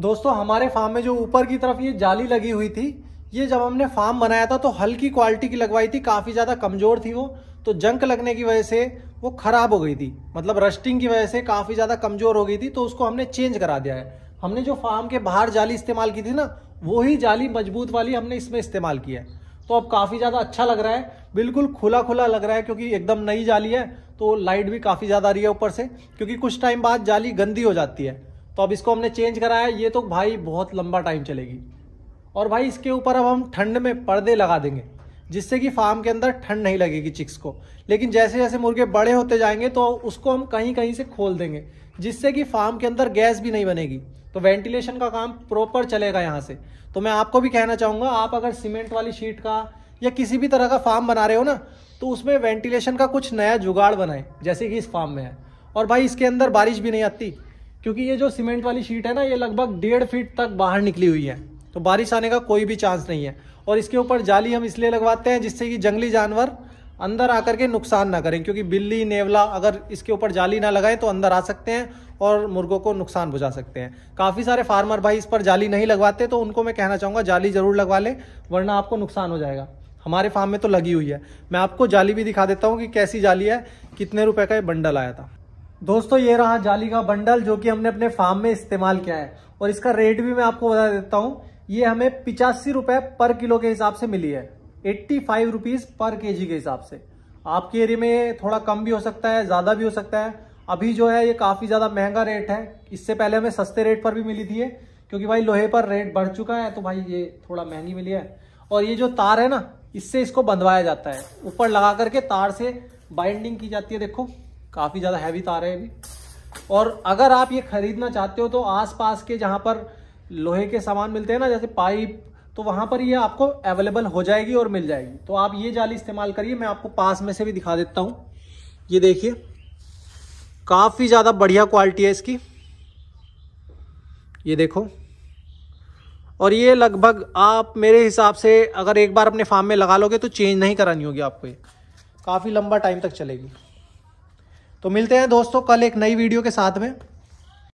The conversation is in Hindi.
दोस्तों हमारे फार्म में जो ऊपर की तरफ ये जाली लगी हुई थी ये जब हमने फार्म बनाया था तो हल्की क्वालिटी की लगवाई थी काफ़ी ज़्यादा कमज़ोर थी वो तो जंक लगने की वजह से वो ख़राब हो गई थी मतलब रस्टिंग की वजह से काफ़ी ज़्यादा कमज़ोर हो गई थी तो उसको हमने चेंज करा दिया है हमने जो फार्म के बाहर जाली इस्तेमाल की थी ना वही जाली मजबूत वाली हमने इसमें इस्तेमाल की है तो अब काफ़ी ज़्यादा अच्छा लग रहा है बिल्कुल खुला खुला लग रहा है क्योंकि एकदम नई जाली है तो लाइट भी काफ़ी ज़्यादा आ रही है ऊपर से क्योंकि कुछ टाइम बाद जाली गंदी हो जाती है तो अब इसको हमने चेंज कराया ये तो भाई बहुत लंबा टाइम चलेगी और भाई इसके ऊपर अब हम ठंड में पर्दे लगा देंगे जिससे कि फार्म के अंदर ठंड नहीं लगेगी चिक्स को लेकिन जैसे जैसे मुर्गे बड़े होते जाएंगे तो उसको हम कहीं कहीं से खोल देंगे जिससे कि फार्म के अंदर गैस भी नहीं बनेगी तो वेंटिलेशन का काम प्रॉपर चलेगा यहाँ से तो मैं आपको भी कहना चाहूँगा आप अगर सीमेंट वाली शीट का या किसी भी तरह का फार्म बना रहे हो ना तो उसमें वेंटिलेशन का कुछ नया जुगाड़ बनाएं जैसे कि इस फार्म में है और भाई इसके अंदर बारिश भी नहीं आती क्योंकि ये जो सीमेंट वाली शीट है ना ये लगभग डेढ़ फीट तक बाहर निकली हुई है तो बारिश आने का कोई भी चांस नहीं है और इसके ऊपर जाली हम इसलिए लगवाते हैं जिससे कि जंगली जानवर अंदर आकर के नुकसान ना करें क्योंकि बिल्ली नेवला अगर इसके ऊपर जाली ना लगाएं तो अंदर आ सकते हैं और मुर्गों को नुकसान पहुंचा सकते हैं काफ़ी सारे फार्मर भाई इस पर जाली नहीं लगवाते तो उनको मैं कहना चाहूँगा जाली ज़रूर लगवा लें वरना आपको नुकसान हो जाएगा हमारे फार्म में तो लगी हुई है मैं आपको जाली भी दिखा देता हूँ कि कैसी जाली है कितने रुपये का ये बंडल आया था दोस्तों ये रहा जाली का बंडल जो कि हमने अपने फार्म में इस्तेमाल किया है और इसका रेट भी मैं आपको बता देता हूँ ये हमें पिचासी रुपए पर किलो के हिसाब से मिली है एट्टी फाइव रुपीज़ पर के जी के हिसाब से आपके एरिए में थोड़ा कम भी हो सकता है ज़्यादा भी हो सकता है अभी जो है ये काफ़ी ज़्यादा महंगा रेट है इससे पहले हमें सस्ते रेट पर भी मिली थी ये क्योंकि भाई लोहे पर रेट बढ़ चुका है तो भाई ये थोड़ा महंगी मिली है और ये जो तार है ना इससे इसको बंधवाया जाता है ऊपर लगा करके तार से बाइंडिंग की जाती है देखो काफ़ी ज़्यादा हैवी तार है भी और अगर आप ये ख़रीदना चाहते हो तो आसपास के जहाँ पर लोहे के सामान मिलते हैं ना जैसे पाइप तो वहाँ पर ये आपको अवेलेबल हो जाएगी और मिल जाएगी तो आप ये जाली इस्तेमाल करिए मैं आपको पास में से भी दिखा देता हूँ ये देखिए काफ़ी ज़्यादा बढ़िया क्वालिटी है इसकी ये देखो और ये लगभग आप मेरे हिसाब से अगर एक बार अपने फार्म में लगा लोगे तो चेंज नहीं करानी होगी आपको ये काफ़ी लंबा टाइम तक चलेगी तो मिलते हैं दोस्तों कल एक नई वीडियो के साथ में